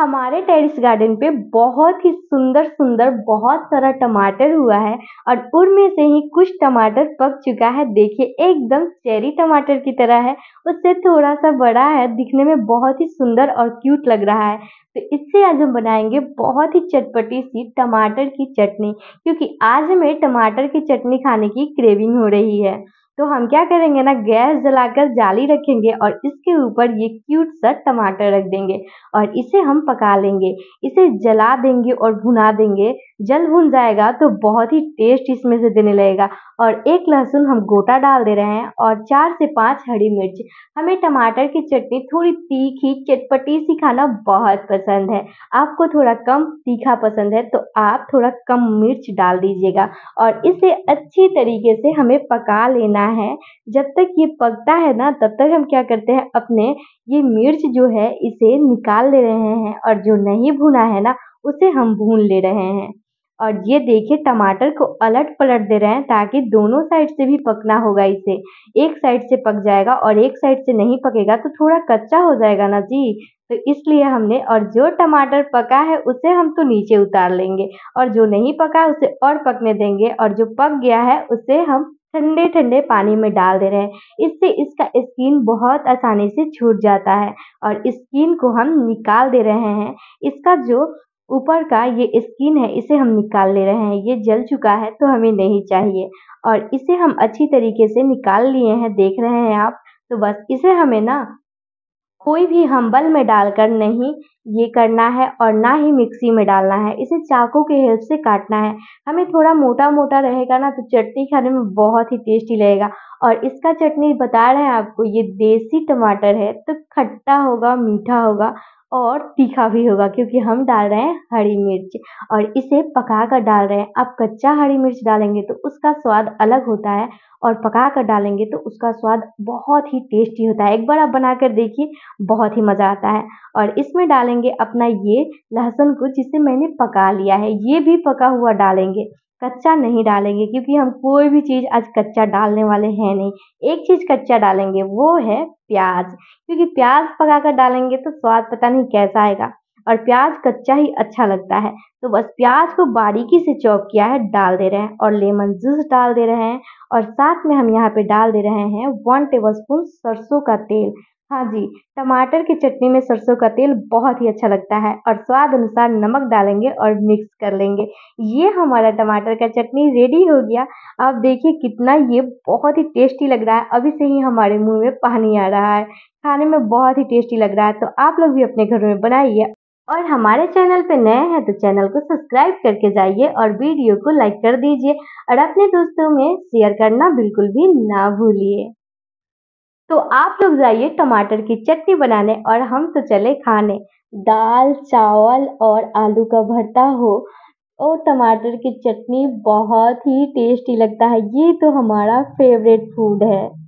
हमारे terrace garden पे बहुत ही सुंदर सुंदर बहुत सारा टमाटर हुआ है और उनमें से ही कुछ टमाटर पक चुका है देखिए एकदम चेरी टमाटर की तरह है उससे थोड़ा सा बड़ा है दिखने में बहुत ही सुंदर और क्यूट लग रहा है तो इससे आज हम बनाएंगे बहुत ही चटपटी सी टमाटर की चटनी क्योंकि आज हमें टमाटर की चटनी खाने की क्रेविंग हो रही है तो हम क्या करेंगे ना गैस जलाकर जाली रखेंगे और इसके ऊपर ये क्यूट सा टमाटर रख देंगे और इसे हम पका लेंगे इसे जला देंगे और भुना देंगे जल भुन जाएगा तो बहुत ही टेस्ट इसमें से देने लगेगा और एक लहसुन हम गोटा डाल दे रहे हैं और चार से पाँच हरी मिर्च हमें टमाटर की चटनी थोड़ी तीखी चटपटी सी खाना बहुत पसंद है आपको थोड़ा कम तीखा पसंद है तो आप थोड़ा कम मिर्च डाल दीजिएगा और इसे अच्छी तरीके से हमें पका लेना रहा है जब तक ये पकता है ना तब तक हम क्या करते हैं अपने ये मिर्च जो है इसे निकाल ले रहे हैं और जो नहीं भुना है ना उसे हम भून ले रहे हैं और ये देखिए टमाटर को अलट पलट दे रहे हैं ताकि दोनों साइड से भी पकना होगा इसे एक साइड से पक जाएगा और एक साइड से नहीं पकेगा तो थोड़ा कच्चा हो जाएगा ना जी तो इसलिए हमने और जो टमाटर पका है उसे हम तो नीचे उतार लेंगे और जो नहीं पका उसे और पकने देंगे और जो पक गया है उसे हम ठंडे ठंडे पानी में डाल दे रहे हैं इससे इसका स्किन बहुत आसानी से छूट जाता है और स्किन को हम निकाल दे रहे हैं इसका जो ऊपर का ये स्किन है इसे हम निकाल ले रहे हैं ये जल चुका है तो हमें नहीं चाहिए और इसे हम अच्छी तरीके से निकाल लिए हैं देख रहे हैं आप तो बस इसे हमें ना कोई भी हम बल में डालकर नहीं ये करना है और ना ही मिक्सी में डालना है इसे चाकू के हेल्प से काटना है हमें थोड़ा मोटा मोटा रहेगा ना तो चटनी खाने में बहुत ही टेस्टी लगेगा और इसका चटनी बता रहे हैं आपको ये देसी टमाटर है तो खट्टा होगा मीठा होगा और तीखा भी होगा क्योंकि हम डाल रहे हैं हरी मिर्च और इसे पका कर डाल रहे हैं आप कच्चा हरी मिर्च डालेंगे तो उसका स्वाद अलग होता है और पका कर डालेंगे तो उसका स्वाद बहुत ही टेस्टी होता है एक बार आप बना कर देखिए बहुत ही मज़ा आता है और इसमें डालेंगे अपना ये लहसुन को जिसे मैंने पका लिया है ये भी पका हुआ डालेंगे कच्चा नहीं डालेंगे क्योंकि हम कोई भी चीज़ आज कच्चा डालने वाले हैं नहीं एक चीज़ कच्चा डालेंगे वो है प्याज क्योंकि प्याज पकाकर डालेंगे तो स्वाद पता नहीं कैसा आएगा और प्याज कच्चा ही अच्छा लगता है तो बस प्याज को बारीकी से चॉप किया है डाल दे रहे हैं और लेमन जूस डाल दे रहे हैं और साथ में हम यहाँ पे डाल दे रहे हैं वन टेबल स्पून सरसों का तेल हाँ जी टमाटर की चटनी में सरसों का तेल बहुत ही अच्छा लगता है और स्वाद अनुसार नमक डालेंगे और मिक्स कर लेंगे ये हमारा टमाटर का चटनी रेडी हो गया आप देखिए कितना ये बहुत ही टेस्टी लग रहा है अभी से ही हमारे मुंह में पानी आ रहा है खाने में बहुत ही टेस्टी लग रहा है तो आप लोग भी अपने घर में बनाइए और हमारे चैनल पे नए हैं तो चैनल को सब्सक्राइब करके जाइए और वीडियो को लाइक कर दीजिए और अपने दोस्तों में शेयर करना बिल्कुल भी ना भूलिए तो आप लोग जाइए टमाटर की चटनी बनाने और हम तो चले खाने दाल चावल और आलू का भरता हो और टमाटर की चटनी बहुत ही टेस्टी लगता है ये तो हमारा फेवरेट फूड है